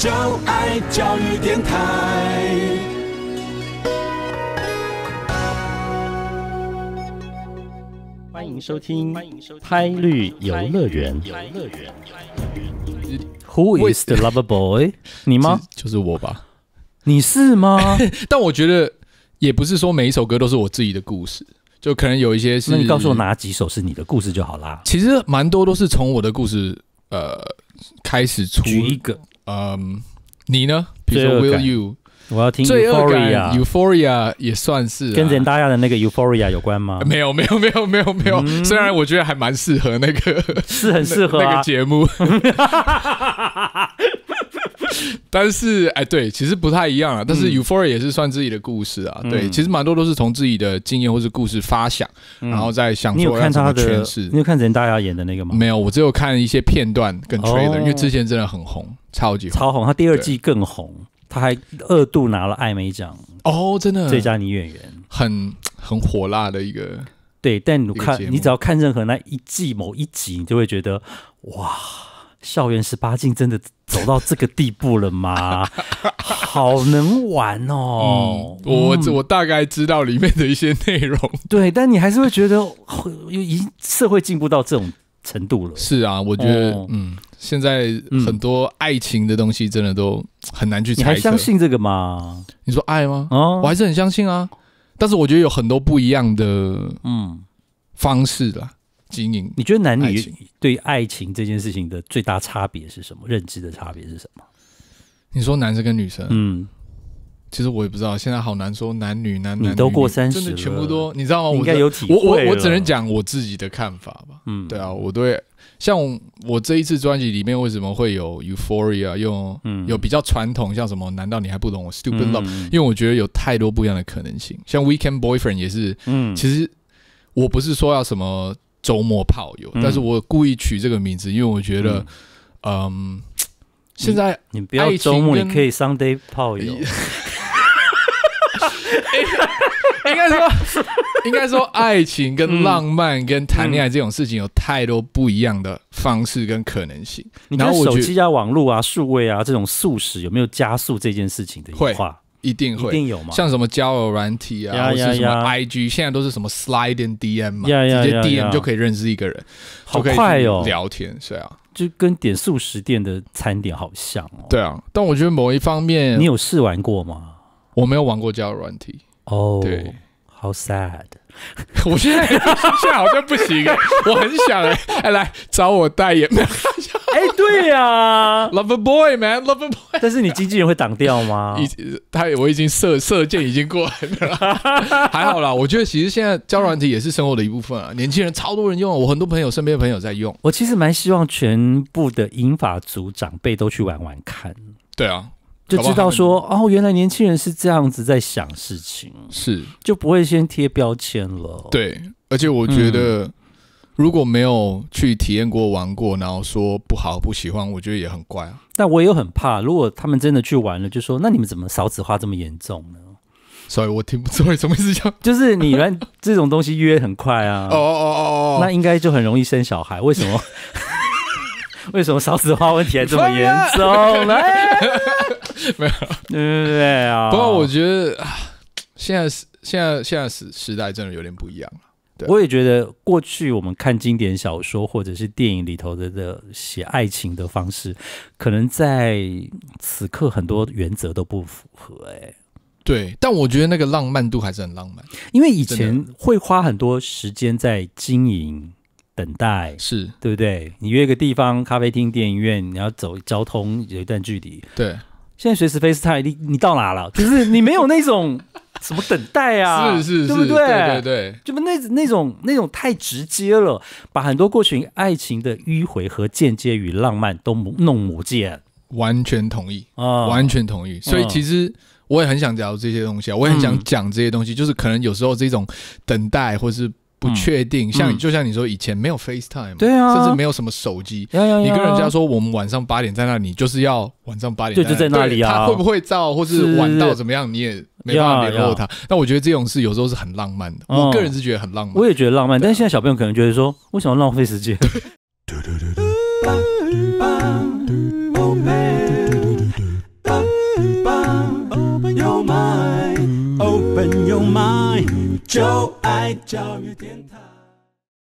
就爱教育电台，欢迎收听，欢迎收听《拍绿游乐园》。游乐园，Who is the lover boy？你吗？就是我吧？你是吗？但我觉得也不是说每一首歌都是我自己的故事，就可能有一些是。那你告诉我哪几首是你的故事就好啦。其实蛮多都是从我的故事呃开始出一个。嗯，你呢？比如说 Will You？我要听最恶感。Euphoria 也算是跟人大亚的那个 Euphoria 有关吗？没有，没有，没有，没有，没有。虽然我觉得还蛮适合那个，是很适合 那个节目。但是，哎，对，其实不太一样啊。但是 Euphoria 也是算自己的故事啊。对，其实蛮多都是从自己的经验或是故事发想，然后再想出来怎么诠释。你有看人大亚演的那个吗？没有，我只有看一些片段跟吹的，因为之前真的很红。超级超红，他第二季更红，他还二度拿了艾美奖哦，真的最佳女演员，很很火辣的一个对。但你看，你只要看任何那一季某一集，你就会觉得哇，校园十八禁真的走到这个地步了吗？好能玩哦！我我大概知道里面的一些内容，对，但你还是会觉得，已为社会进步到这种程度了。是啊，我觉得嗯。现在很多爱情的东西真的都 很难去猜测。你还相信这个吗？你说爱吗？我还是很相信啊。但是我觉得有很多不一样的嗯方式啦，经营。你觉得男女对爱情这件事情的最大差别是什么？认知的差别是什么？你说男生跟女生？嗯。其实我也不知道，现在好难说男女男男女都过三十，真的全部都你知道吗？我应该有体我我我只能讲我自己的看法吧。嗯，对啊，我对像我这一次专辑里面为什么会有 Euphoria，用有比较传统像什么？难道你还不懂我 Stupid Love？因为我觉得有太多不一样的可能性，像 Weekend Boyfriend 也是。嗯，其实我不是说要什么周末泡友，但是我故意取这个名字，因为我觉得，嗯，现在你不要周末你可以 Sunday 泡友。应该说，应该说，爱情跟浪漫跟谈恋爱这种事情有太多不一样的方式跟可能性。你看手机啊、网络啊、数位啊这种速食有没有加速这件事情的演化？一定会一定有嘛？像什么交友软体啊，或是什么 IG，现在都是什么 slide and DM 嘛，直接 DM 就可以认识一个人，好快哦，聊天是啊，就跟点素食店的餐点好像哦。对啊，但我觉得某一方面，你有试玩过吗？我没有玩过交友软体哦，对，好 sad。我现在现在好像不行，我很想哎来找我代言。哎，对呀 l o v e a boy m a n l o v e a boy。但是你经纪人会挡掉吗？已他我已经射射箭已经过来了，还好啦。我觉得其实现在交软体也是生活的一部分啊，年轻人超多人用，我很多朋友身边朋友在用。我其实蛮希望全部的英法族长辈都去玩玩看。对啊。就知道说哦，原来年轻人是这样子在想事情，是就不会先贴标签了。对，而且我觉得如果没有去体验过、玩过，然后说不好、不喜欢，我觉得也很怪啊。但我有很怕，如果他们真的去玩了，就说那你们怎么少子化这么严重呢？sorry，我听不出来什么意思。就是你们这种东西约很快啊，哦哦哦哦，那应该就很容易生小孩。为什么？为什么少子化问题还这么严重呢？没有，对啊。不过我觉得现在现在现在时时代真的有点不一样了。我也觉得过去我们看经典小说或者是电影里头的的写爱情的方式，可能在此刻很多原则都不符合。哎，对。但我觉得那个浪漫度还是很浪漫，因为以前会花很多时间在经营等待，是对不对？你约个地方，咖啡厅、电影院，你要走交通有一段距离，对。现在随时 i m 太你你到哪了？就是你没有那种 什么等待啊，是是是，对不对？对对对，就不那那种那种太直接了，把很多过去爱情的迂回和间接与浪漫都弄不见。完全同意啊，完全同意。所以其实我也很想聊这些东西啊，我很想讲这些东西，就是可能有时候这种等待或是。不确定，像就像你说以前没有 FaceTime，对啊，甚至没有什么手机，你跟人家说我们晚上八点在那里，就是要晚上八点就在那里啊，他会不会到或是晚到怎么样，你也没法联络他。但我觉得这种事有时候是很浪漫的，我个人是觉得很浪漫，我也觉得浪漫。但是现在小朋友可能觉得说，为什么浪费时间？time.